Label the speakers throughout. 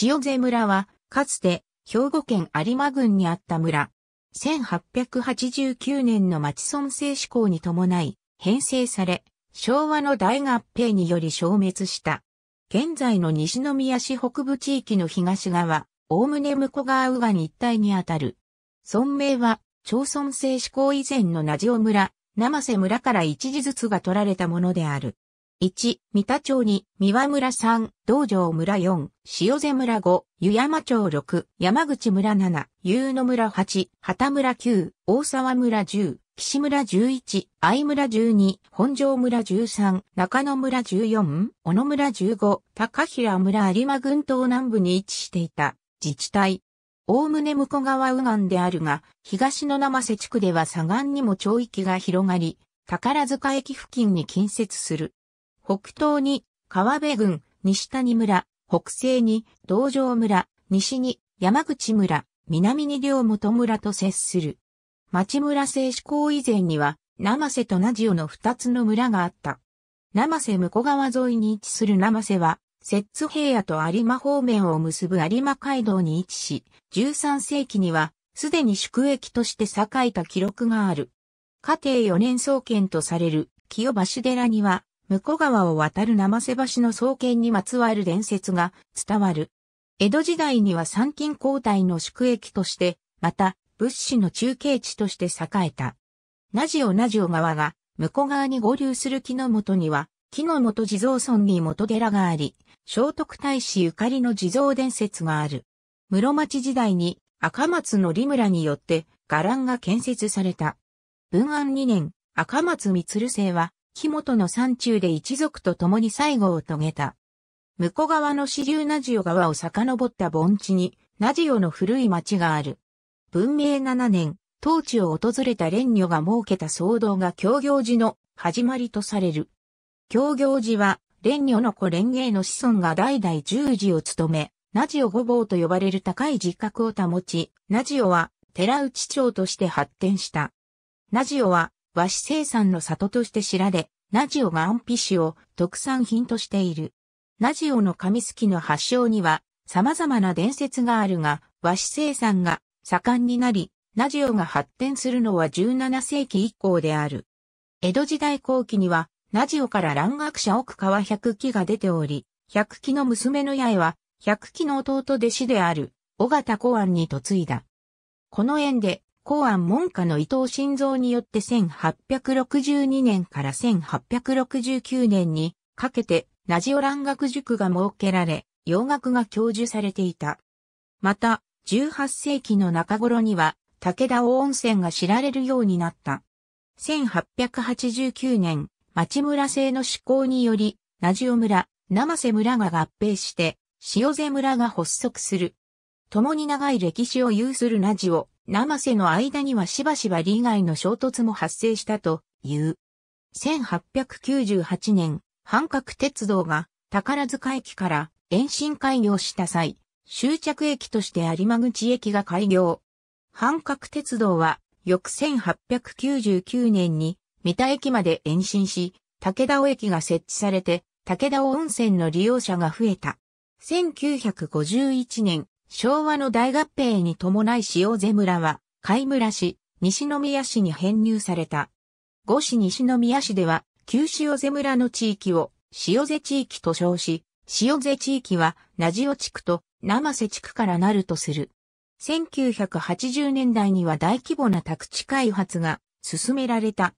Speaker 1: 塩瀬村は、かつて、兵庫県有馬郡にあった村。1889年の町村制施行に伴い、編成され、昭和の大合併により消滅した。現在の西宮市北部地域の東側、おおむね向川右岸一帯にあたる。村名は、町村制施行以前の名城村、生瀬村から一時ずつが取られたものである。1、三田町2、三輪村3、道場村4、塩瀬村5、湯山町6、山口村7、湯野村8、畑村9、大沢村10、岸村11、愛村12、本庄村13、中野村14、小野村15、高平村有馬群島南部に位置していた自治体。おおむね向川右岸であるが、東の生瀬地区では左岸にも町域が広がり、宝塚駅付近に近接する。北東に川辺郡、西谷村、北西に道場村、西に山口村、南に両本村と接する。町村製施行以前には、生瀬と名ジオの二つの村があった。生瀬向川沿いに位置する生瀬は、摂津平野と有馬方面を結ぶ有馬街道に位置し、13世紀には、すでに宿駅として栄えた記録がある。家庭4年創建とされる清橋寺には、向こう川を渡る生瀬橋の創建にまつわる伝説が伝わる。江戸時代には参勤交代の宿駅として、また物資の中継地として栄えた。ナジオナジオ川が向こう川に合流する木の元には、木の元地蔵村に元寺があり、聖徳太子ゆかりの地蔵伝説がある。室町時代に赤松の利村によって伽藍が建設された。文安2年、赤松光生は木本の山中で一族と共に最後を遂げた。向こう側の支流ナジオ川を遡った盆地に、ナジオの古い町がある。文明7年、当地を訪れた蓮女が設けた騒動が協業寺の始まりとされる。協業寺は、蓮女の子蓮芸の子孫が代々十字を務め、ナジオ五坊と呼ばれる高い実格を保ち、ナジオは寺内町として発展した。ナジオは和紙生産の里として知られ、ナジオが安否紙を特産品としている。ナジオの紙すきの発祥には様々な伝説があるが、和紙生産が盛んになり、ナジオが発展するのは17世紀以降である。江戸時代後期には、ナジオから蘭学者奥川百鬼が出ており、百鬼の娘の八重は、百鬼の弟弟子である、尾形公安に嫁いだ。この縁で、公安門下の伊藤新造によって1862年から1869年にかけてラジオ蘭学塾が設けられ、洋楽が教授されていた。また、18世紀の中頃には武田温泉が知られるようになった。1889年、町村制の施行により、ラジオ村、生瀬村が合併して、塩瀬村が発足する。共に長い歴史を有するラジオ、生瀬の間にはしばしば利害の衝突も発生したという。1898年、半角鉄道が宝塚駅から延伸開業した際、終着駅として有馬口駅が開業。半角鉄道は翌1899年に三田駅まで延伸し、武田尾駅が設置されて、武田尾温泉の利用者が増えた。1951年、昭和の大合併に伴い塩瀬村は、貝村市、西宮市に編入された。五市西宮市では、旧塩瀬村の地域を、塩瀬地域と称し、塩瀬地域は、名塩地区と、生瀬地区からなるとする。1980年代には大規模な宅地開発が進められた。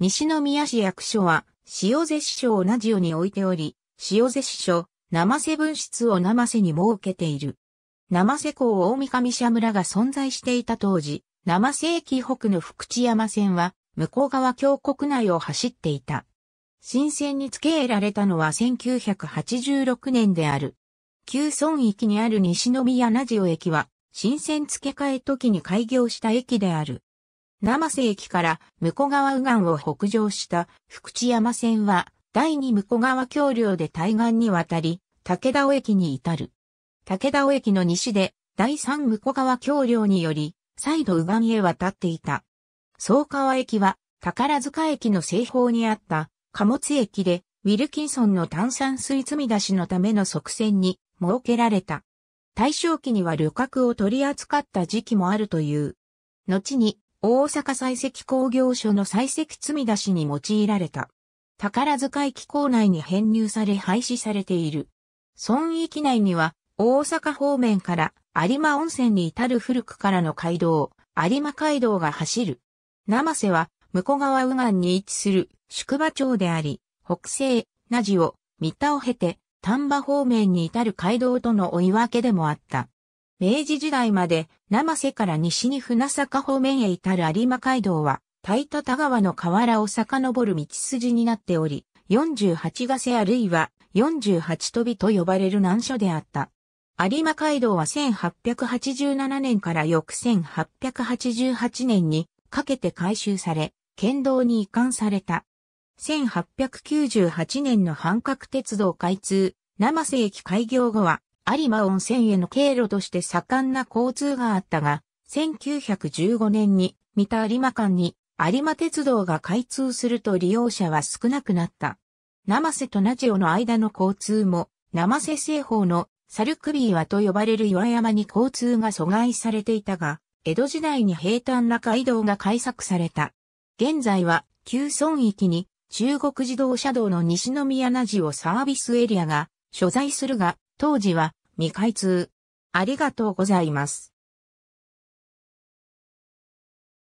Speaker 1: 西宮市役所は、塩瀬市長をナジオに置いており、塩瀬市長、生瀬分室を生瀬に設けている。生瀬港大神社村が存在していた当時、生瀬駅北の福知山線は、向こう側峡谷内を走っていた。新線に付け得られたのは1986年である。旧村域にある西宮ラジオ駅は、新線付け替え時に開業した駅である。生瀬駅から向こう側右岸を北上した福知山線は、第二向こう側橋梁で対岸に渡り、武田尾駅に至る。武田尾駅の西で、第三武庫川橋梁により、再度右岸へ渡っていた。総川駅は、宝塚駅の西方にあった、貨物駅で、ウィルキンソンの炭酸水積み出しのための側線に設けられた。大正期には旅客を取り扱った時期もあるという。後に、大阪採石工業所の採石積み出しに用いられた。宝塚駅構内に編入され廃止されている。村域内には大阪方面から有馬温泉に至る古くからの街道、有馬街道が走る。生瀬は、向こう側右岸に位置する宿場町であり、北西、那地を、三田を経て、丹波方面に至る街道との追い分けでもあった。明治時代まで、生瀬から西に船坂方面へ至る有馬街道は、大田田川の河原を遡る道筋になっており、48ヶ瀬あるいは48飛びと呼ばれる難所であった。有馬街道は1887年から翌1888年にかけて改修され、県道に移管された。1898年の半角鉄道開通、生瀬駅開業後は、有馬温泉への経路として盛んな交通があったが、1915年に三田有馬間に有馬鉄道が開通すると利用者は少なくなった。生瀬と名オの間の交通も、生瀬製法のサルクビーはと呼ばれる岩山に交通が阻害されていたが、江戸時代に平坦な街道が開削された。現在は、旧村域に中国自動車道の西宮なじをサービスエリアが所在するが、当時は未開通。ありがとうございます。